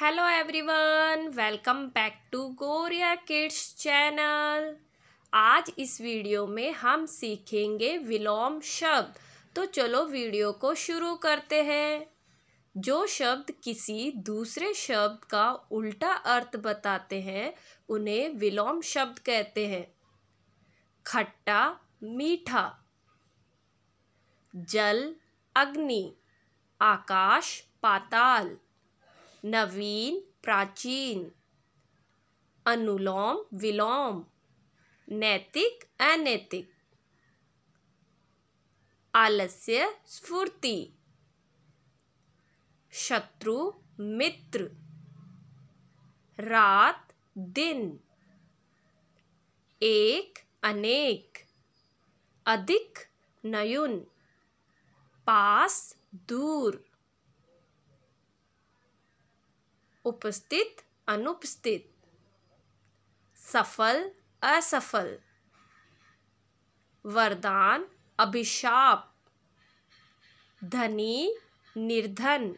hello everyone welcome back to Goriya kids channel आज इस video में हम सीखेंगे विलोम शब्द तो चलो वीडियो को शुरू करते हैं जो शब्द किसी दूसरे शब्द का उल्टा अर्थ बताते हैं उन्हें विलोम शब्द कहते हैं खट्टा मीठा जल अग्नि आकाश पाताल नवीन प्राचीन अनुलोम विलोम नैतिक अनैतिक आलस्य स्फूर्ति शत्रु मित्र रात दिन एक अनेक अधिक नयुन पास दूर उपस्थित अनुपस्थित सफल असफल वरदान अभिशाप धनी निर्धन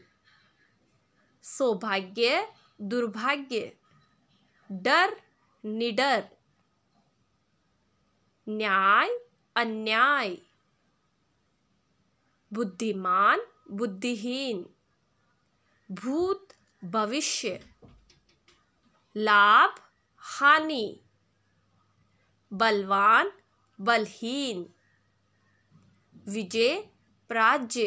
सौभाग्य दुर्भाग्य डर निडर न्याय अन्याय बुद्धिमान बुद्धिहीन भूत भविष्य लाभ हानि बलवान बलहीन विजय प्राज्य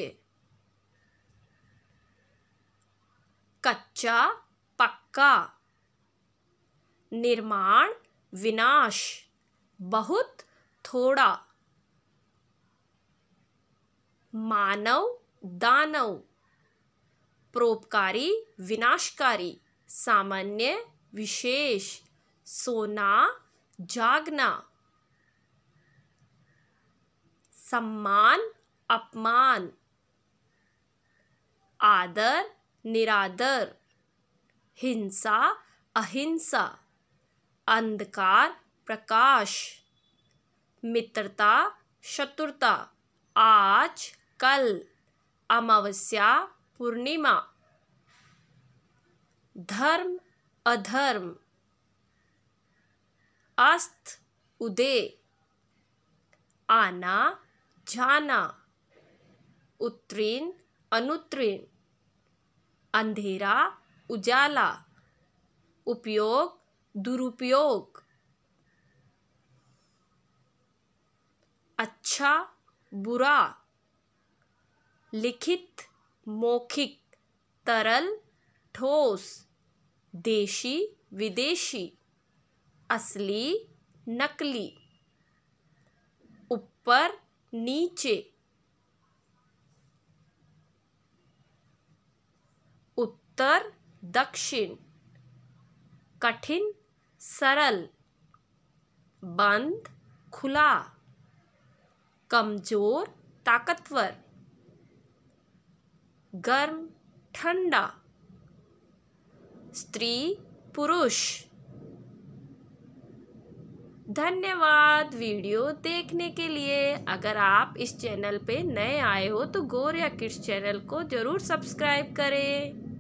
कच्चा पक्का निर्माण विनाश बहुत थोड़ा मानव दानव परोपकारी विनाशकारी सामान्य विशेष सोना जागना सम्मान अपमान आदर निरादर हिंसा अहिंसा अंधकार प्रकाश मित्रता शत्रुता आज कल अमावस्या पूर्णिमा धर्म अधर्म अस्त उदय आना जाना उत्तीर्ण अनुत्तीर्ण अंधेरा उजाला उपयोग दुरुपयोग अच्छा बुरा लिखित मौखिक तरल ठोस देशी विदेशी असली नकली ऊपर नीचे उत्तर दक्षिण कठिन सरल बंद खुला कमजोर ताकतवर गर्म ठंडा स्त्री पुरुष धन्यवाद वीडियो देखने के लिए अगर आप इस चैनल पे नए आए हो तो गोरिया किड्स चैनल को ज़रूर सब्सक्राइब करें